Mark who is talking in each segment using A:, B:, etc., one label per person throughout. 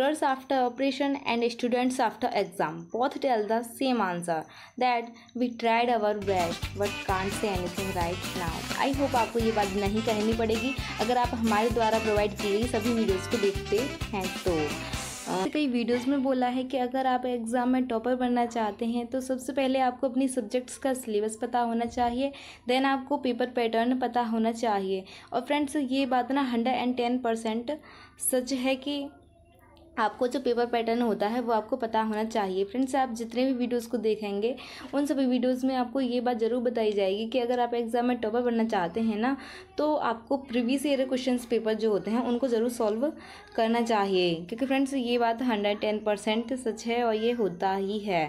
A: doctors after operation and students after exam both tell the same answer that we tried our best but can't say anything right now I hope आपको ये बात नहीं कहनी पड़ेगी अगर आप हमारे द्वारा प्रोवाइड की गई सभी वीडियोज़ को देखते हैं तो कई वीडियोस में बोला है कि अगर आप एग्ज़ाम में टॉपर बनना चाहते हैं तो सबसे पहले आपको अपनी सब्जेक्ट्स का सिलेबस पता होना चाहिए देन आपको पेपर पैटर्न पता होना चाहिए और फ्रेंड्स ये बात ना हंड्रेड एंड टेन परसेंट सच है कि आपको जो पेपर पैटर्न होता है वो आपको पता होना चाहिए फ्रेंड्स आप जितने भी वीडियोस को देखेंगे उन सभी वीडियोस में आपको ये बात ज़रूर बताई जाएगी कि अगर आप एग्ज़ाम में टॉपर बनना चाहते हैं ना तो आपको प्रीवियस ईयर क्वेश्चन पेपर जो होते हैं उनको ज़रूर सॉल्व करना चाहिए क्योंकि फ्रेंड्स ये बात हंड्रेड टेन परसेंट सच है और ये होता ही है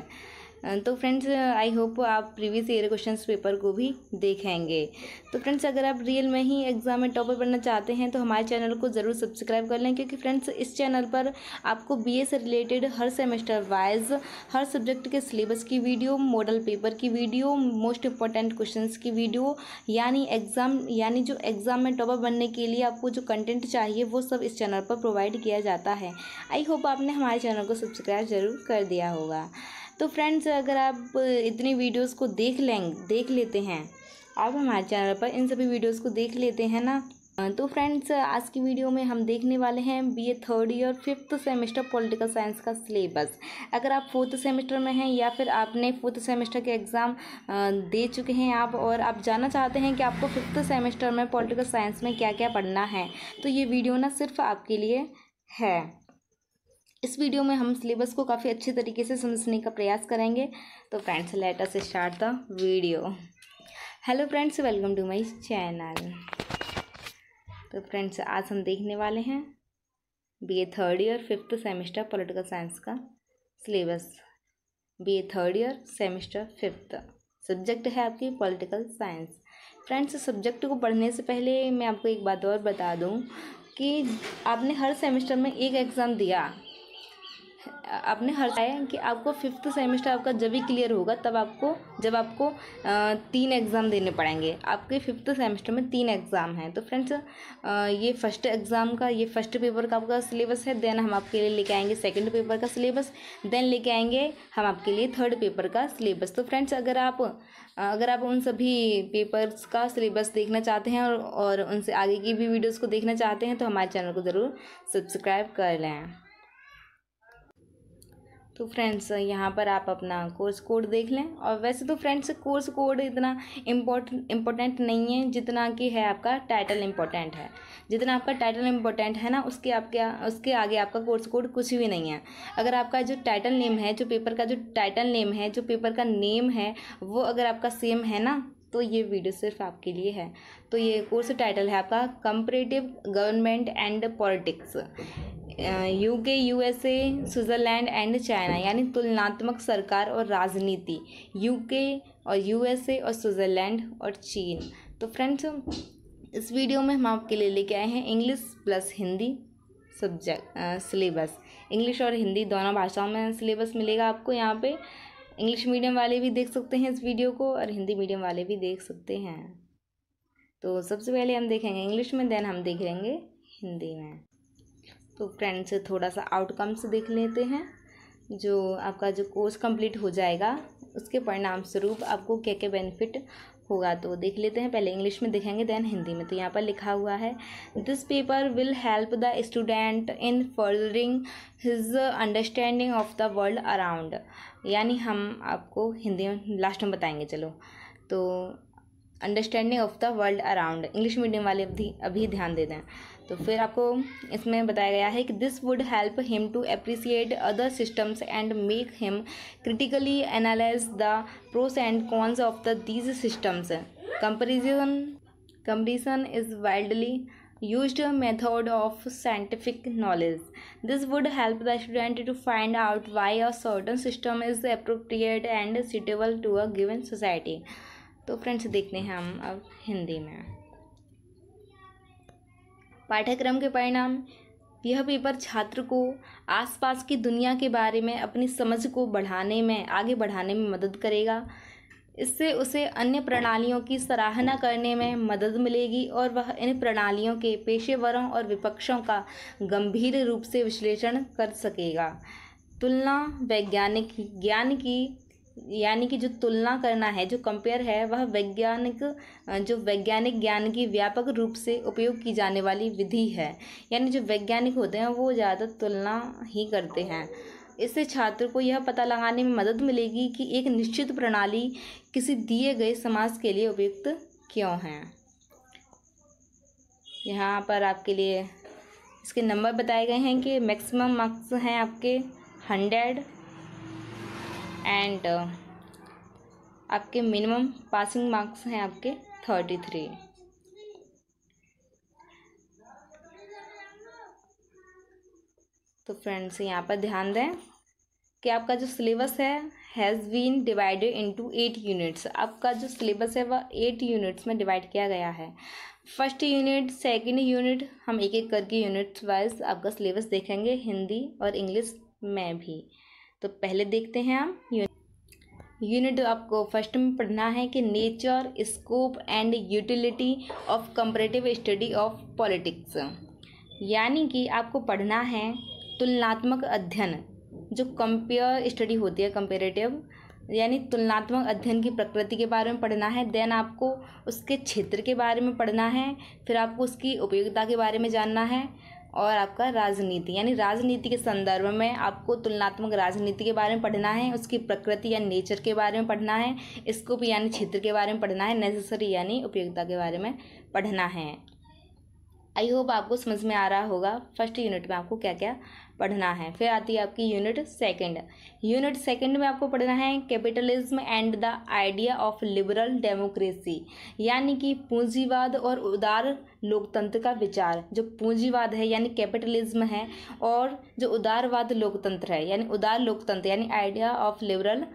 A: तो फ्रेंड्स आई होप आप प्रीवियस ईयर क्वेश्चन पेपर को भी देखेंगे तो फ्रेंड्स अगर आप रियल में ही एग्जाम में टॉपर बनना चाहते हैं तो हमारे चैनल को ज़रूर सब्सक्राइब कर लें क्योंकि फ्रेंड्स इस चैनल पर आपको बी से रिलेटेड हर सेमेस्टर वाइज हर सब्जेक्ट के सिलेबस की वीडियो मॉडल पेपर की वीडियो मोस्ट इंपॉर्टेंट क्वेश्चन की वीडियो यानी एग्ज़ाम यानी जो एग्ज़ाम में टॉपर बनने के लिए आपको जो कंटेंट चाहिए वो सब इस चैनल पर प्रोवाइड किया जाता है आई होप आपने हमारे चैनल को सब्सक्राइब ज़रूर कर दिया होगा तो फ्रेंड्स अगर आप इतनी वीडियोस को देख लें देख लेते हैं आप हमारे चैनल पर इन सभी वीडियोस को देख लेते हैं ना तो फ्रेंड्स आज की वीडियो में हम देखने वाले हैं BA third year fifth semester political science का सिलेबस अगर आप फोर्थ सेमेस्टर में हैं या फिर आपने फोर्थ सेमेस्टर के एग्ज़ाम दे चुके हैं आप और आप जानना चाहते हैं कि आपको फिफ्थ सेमेस्टर में पॉलिटिकल साइंस में क्या क्या पढ़ना है तो ये वीडियो ना सिर्फ आपके लिए है इस वीडियो में हम सिलेबस को काफ़ी अच्छे तरीके से समझने का प्रयास करेंगे तो friends let us start the video hello friends welcome to my channel तो फ्रेंड्स आज हम देखने वाले हैं BA third year fifth semester political science का syllabus BA third year semester fifth subject है आपकी पॉलिटिकल साइंस फ्रेंड्स सब्जेक्ट को पढ़ने से पहले मैं आपको एक बात और बता दूँ कि आपने हर सेमेस्टर में एक एग्ज़ाम दिया आपने हर है कि आपको फिफ्थ सेमेस्टर आपका जब भी क्लियर होगा तब आपको जब आपको तीन एग्ज़ाम देने पड़ेंगे आपके फिफ्थ सेमेस्टर में तीन एग्ज़ाम हैं तो फ्रेंड्स ये फर्स्ट एग्ज़ाम का ये फर्स्ट पेपर का आपका सिलेबस है देन हम आपके लिए लेके आएंगे सेकेंड पेपर का सिलेबस देन लेके आएंगे हम आपके लिए थर्ड पेपर का सिलेबस तो फ्रेंड्स अगर आप अगर आप उन सभी पेपर्स का सिलेबस देखना चाहते हैं और, और उनसे आगे की भी वीडियोज़ को देखना चाहते हैं तो हमारे चैनल को ज़रूर सब्सक्राइब कर लें तो फ्रेंड्स यहाँ पर आप अपना कोर्स कोड देख लें और वैसे तो फ्रेंड्स कोर्स कोड इतना इम्पोर्टेंट इम्पोर्टेंट नहीं है जितना कि है आपका टाइटल इम्पोर्टेंट है जितना आपका टाइटल इम्पोर्टेंट है ना उसके आपके उसके आगे आपका कोर्स कोड कुछ भी नहीं है अगर आपका जो टाइटल नेम है जो पेपर का जो टाइटल नेम है जो पेपर का नेम है वो अगर आपका सेम है ना तो ये वीडियो सिर्फ आपके लिए है तो ये कोर्स टाइटल है आपका comparative government and politics UK USA Switzerland and China यानी तुलनात्मक सरकार और राजनीति यूके और यूएसए और स्विट्ज़रलैंड और चीन तो फ्रेंड्स इस वीडियो में हम आपके लिए लेके आए हैं English plus Hindi subject syllabus English और हिंदी दोनों भाषाओं में सिलेबस मिलेगा आपको यहाँ पे इंग्लिश मीडियम वाले भी देख सकते हैं इस वीडियो को और हिंदी मीडियम वाले भी देख सकते हैं तो सबसे पहले हम देखेंगे इंग्लिश में देन हम देख लेंगे हिंदी में तो फ्रेंड्स थोड़ा सा आउटकम्स देख लेते हैं जो आपका जो कोर्स कंप्लीट हो जाएगा उसके परिणाम स्वरूप आपको क्या क्या बेनिफिट होगा तो देख लेते हैं पहले इंग्लिश में देखेंगे देन हिंदी में तो यहाँ पर लिखा हुआ है this paper will help the student in furthering his understanding of the world around यानी हम आपको हिंदी में लास्ट में बताएंगे चलो तो understanding of the world around English medium वाले भी अभी ध्यान दे दें तो फिर आपको इसमें बताया गया है कि this would help him to appreciate other systems and make him critically analyze the pros and cons of the these systems comparison comparison is wildly use method of scientific knowledge this would help the student to find out why a certain system is appropriate and suitable to a given society तो friends देखते हैं हम अब हिंदी में पाठ्यक्रम के परिणाम यह पेपर छात्र को आसपास की दुनिया के बारे में अपनी समझ को बढ़ाने में आगे बढ़ाने में मदद करेगा इससे उसे अन्य प्रणालियों की सराहना करने में मदद मिलेगी और वह इन प्रणालियों के पेशेवरों और विपक्षों का गंभीर रूप से विश्लेषण कर सकेगा तुलना वैज्ञानिक ज्ञान की यानी कि जो तुलना करना है जो कंपेयर है वह वैज्ञानिक जो वैज्ञानिक ज्ञान की व्यापक रूप से उपयोग की जाने वाली विधि है यानी जो वैज्ञानिक होते हैं वो ज़्यादा तुलना ही करते हैं इससे छात्र को यह पता लगाने में मदद मिलेगी कि एक निश्चित प्रणाली किसी दिए गए समाज के लिए उपयुक्त क्यों है यहाँ पर आपके लिए इसके नंबर बताए गए हैं कि मैक्सिमम मार्क्स हैं आपके हंड्रेड एंड uh, आपके मिनिमम पासिंग मार्क्स हैं आपके थर्टी थ्री तो फ्रेंड्स यहाँ पर ध्यान दें कि आपका जो सिलेबस है has been divided into eight units आपका जो सिलेबस है वह एट यूनिट्स में डिवाइड किया गया है फर्स्ट यूनिट सेकंड यूनिट हम एक एक करके यूनिट्स वाइज आपका सिलेबस देखेंगे हिंदी और इंग्लिश में भी तो पहले देखते हैं हम यूनिट आपको फर्स्ट में पढ़ना है कि nature scope and utility of comparative study of politics यानी कि आपको पढ़ना है तुलनात्मक अध्ययन जो कंपेयर स्टडी होती है कंपेरेटिव यानी तुलनात्मक अध्ययन की प्रकृति के बारे में पढ़ना है देन आपको उसके क्षेत्र के बारे में पढ़ना है फिर आपको उसकी उपयोगिता के बारे में जानना है और आपका राजनीति यानी राजनीति के संदर्भ में आपको तुलनात्मक राजनीति के बारे में पढ़ना है उसकी प्रकृति या नेचर के बारे में पढ़ना है स्कोप यानी क्षेत्र के बारे में पढ़ना है नेसेसरी यानी उपयोगिता के बारे में पढ़ना है आई होप आपको समझ में आ रहा होगा फर्स्ट यूनिट में आपको क्या क्या पढ़ना है फिर आती है आपकी यूनिट सेकंड यूनिट सेकंड में आपको पढ़ना है capitalism and the idea of liberal democracy यानी कि पूंजीवाद और उदार लोकतंत्र का विचार जो पूंजीवाद है यानी कैपिटलिज्म है और जो उदारवाद लोकतंत्र है यानी उदार लोकतंत्र यानी आइडिया ऑफ लिबरल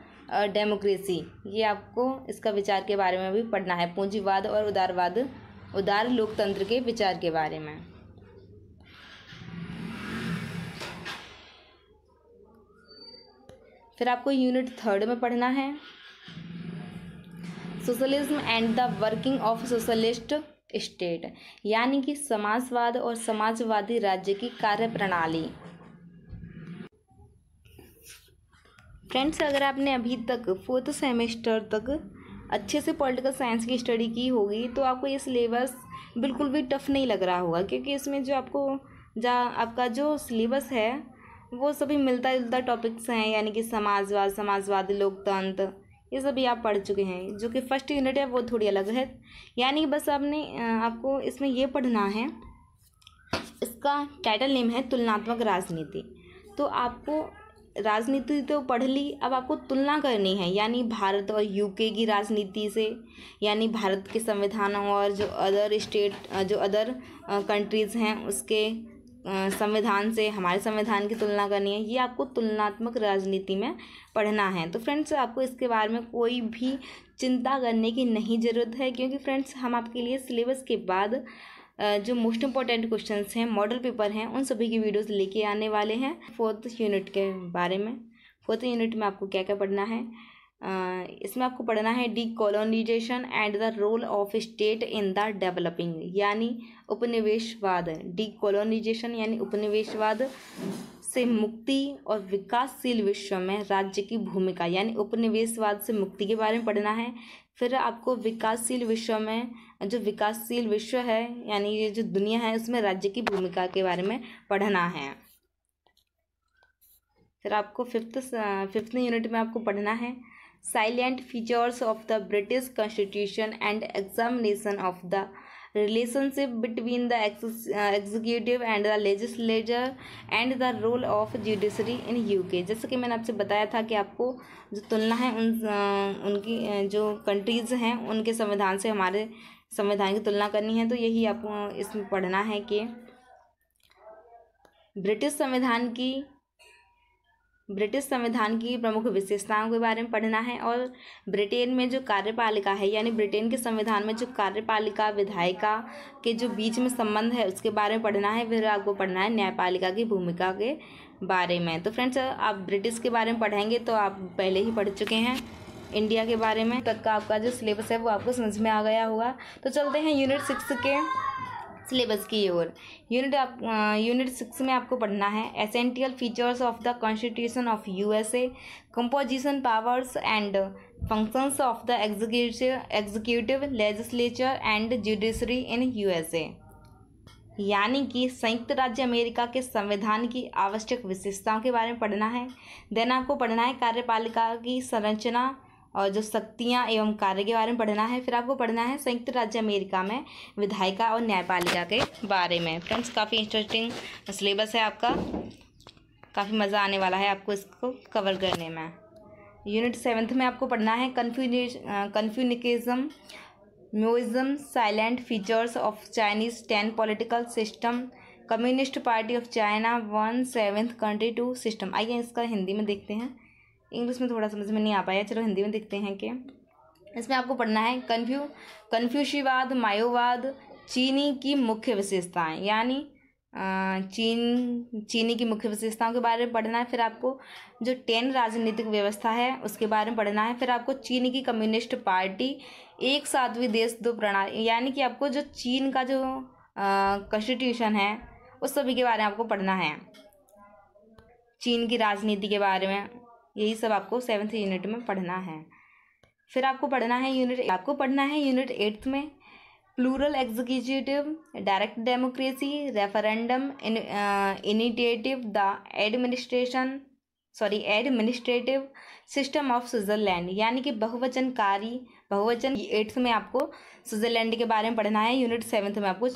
A: डेमोक्रेसी ये आपको इसका विचार के बारे में भी पढ़ना है पूंजीवाद और उदारवाद उदार लोकतंत्र के विचार के बारे में फिर आपको यूनिट थर्ड में पढ़ना है socialism and the working of socialist state यानी कि समाजवाद और समाजवादी राज्य की कार्य प्रणाली फ्रेंड्स अगर आपने अभी तक फोर्थ सेमेस्टर तक अच्छे से पॉलिटिकल साइंस की स्टडी की होगी तो आपको ये सिलेबस बिल्कुल भी टफ नहीं लग रहा होगा क्योंकि इसमें जो आपको जा आपका जो सिलेबस है वो सभी मिलता जुलता टॉपिक्स हैं यानी कि समाजवाद समाजवादी लोकतंत्र ये सभी आप पढ़ चुके हैं जो कि फर्स्ट यूनिट है वो थोड़ी अलग है यानी कि बस आपने आपको इसमें ये पढ़ना है इसका टाइटल नेम है तुलनात्मक राजनीति तो आपको राजनीति तो पढ़ ली अब आपको तुलना करनी है यानी भारत और यूके की राजनीति से यानी भारत के संविधानों और जो अदर स्टेट जो अदर कंट्रीज़ हैं उसके संविधान से हमारे संविधान की तुलना करनी है ये आपको तुलनात्मक राजनीति में पढ़ना है तो फ्रेंड्स आपको इसके बारे में कोई भी चिंता करने की नहीं ज़रूरत है क्योंकि फ्रेंड्स हम आपके लिए सिलेबस के बाद जो मोस्ट इंपॉर्टेंट क्वेश्चन हैं मॉडल पेपर हैं उन सभी की वीडियोज़ लेके आने वाले हैं फोर्थ यूनिट के बारे में फोर्थ यूनिट में आपको क्या क्या पढ़ना है इसमें आपको पढ़ना है decolonization and the role of state in the developing यानी उपनिवेशवाद डी कॉलोनाइजेशन यानी उपनिवेशवाद से मुक्ति और विकासशील विश्व में राज्य की भूमिका यानी उपनिवेशवाद से मुक्ति के बारे में पढ़ना है फिर आपको विकासशील विश्व में जो विकासशील विश्व है यानी ये जो दुनिया है उसमें राज्य की भूमिका के बारे में पढ़ना है फिर आपको फिफ्थ फिफ्थ यूनिट में आपको पढ़ना है salient features of the British Constitution and examination of the relationship between the ex executive and the legislature and the role of judiciary in UK जैसे कि मैंने आपसे बताया था कि आपको जो तुलना है उन उनकी जो कंट्रीज़ हैं उनके संविधान से हमारे संविधान की तुलना करनी है तो यही आपको इसमें पढ़ना है कि ब्रिटिश संविधान की ब्रिटिश संविधान की प्रमुख विशेषताओं के बारे में पढ़ना है और ब्रिटेन में जो कार्यपालिका है यानी ब्रिटेन के संविधान में जो कार्यपालिका विधायिका के जो बीच में संबंध है उसके बारे में पढ़ना है फिर आपको पढ़ना है न्यायपालिका की भूमिका के बारे में तो फ्रेंड्स आप ब्रिटिश के बारे में पढ़ेंगे तो आप पहले ही पढ़ चुके हैं इंडिया के बारे में तक का आपका जो सिलेबस है वो आपको समझ में आ गया होगा तो चलते हैं यूनिट सिक्स के सिलेबस की ओर यूनिट आप यूनिट सिक्स में आपको पढ़ना है essential features of the constitution of USA composition powers and functions of the executive executive legislature and judiciary in USA यानी कि संयुक्त राज्य अमेरिका के संविधान की आवश्यक विशेषताओं के बारे में पढ़ना है देन आपको पढ़ना है कार्यपालिका की संरचना और जो शक्तियाँ एवं कार्य के बारे में पढ़ना है फिर आपको पढ़ना है संयुक्त राज्य अमेरिका में विधायिका और न्यायपालिका के बारे में फ्रेंड्स काफ़ी इंटरेस्टिंग सिलेबस है आपका काफ़ी मज़ा आने वाला है आपको इसको कवर करने में यूनिट सेवन्थ में आपको पढ़ना है Confucianism salient features of Chinese टेन political system communist party of China one seventh country two system आइए इसका हिंदी में देखते हैं इंग्लिश में थोड़ा समझ में नहीं आ पाया चलो हिंदी में देखते हैं कि इसमें आपको पढ़ना है कन्फ्यू कन्फ्यूशीवाद मायोवाद चीनी की मुख्य विशेषताएं यानी चीन चीनी की मुख्य विशेषताओं के बारे में पढ़ना है फिर आपको जो टेन राजनीतिक व्यवस्था है उसके बारे में पढ़ना है फिर आपको चीनी की कम्युनिस्ट पार्टी एक साथ विदेश दो प्रणाली यानी कि आपको जो चीन का जो कॉन्स्टिट्यूशन है उस सभी के बारे में आपको पढ़ना है चीन की राजनीति के बारे में यही सब आपको सेवन्थ यूनिट में पढ़ना है फिर आपको पढ़ना है यूनिट आपको पढ़ना है यूनिट एट्थ में plural executive direct democracy referendum initiative the administration sorry administrative system of Switzerland यानी कि बहुवचनकारी बहुवचन एट्थ में आपको स्विट्ज़रलैंड के बारे में पढ़ना है यूनिट सेवन्थ में आपको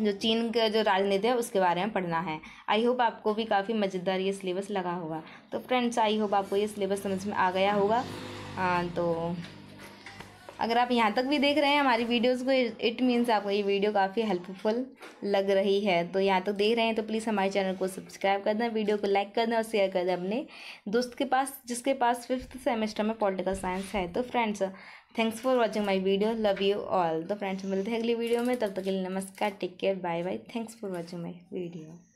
A: जो चीन का जो राजनीति है उसके बारे में पढ़ना है आई होप आपको भी काफ़ी मज़ेदार ये सिलेबस लगा होगा तो फ्रेंड्स आई होप आपको ये सिलेबस समझ में आ गया होगा आ, तो अगर आप यहाँ तक भी देख रहे हैं हमारी वीडियोस को इट मीन्स आपको ये वीडियो काफ़ी हेल्पफुल लग रही है तो यहाँ तक देख रहे हैं तो प्लीज़ हमारे चैनल को सब्सक्राइब कर दें वीडियो को लाइक कर दें और शेयर कर दें अपने दोस्त के पास जिसके पास फिफ्थ सेमेस्टर में पॉलिटिकल साइंस है तो friends thanks for watching my video love you all तो फ्रेंड्स मिलते हैं अगली वीडियो में तब तक के लिए नमस्कार take care bye bye thanks for watching my video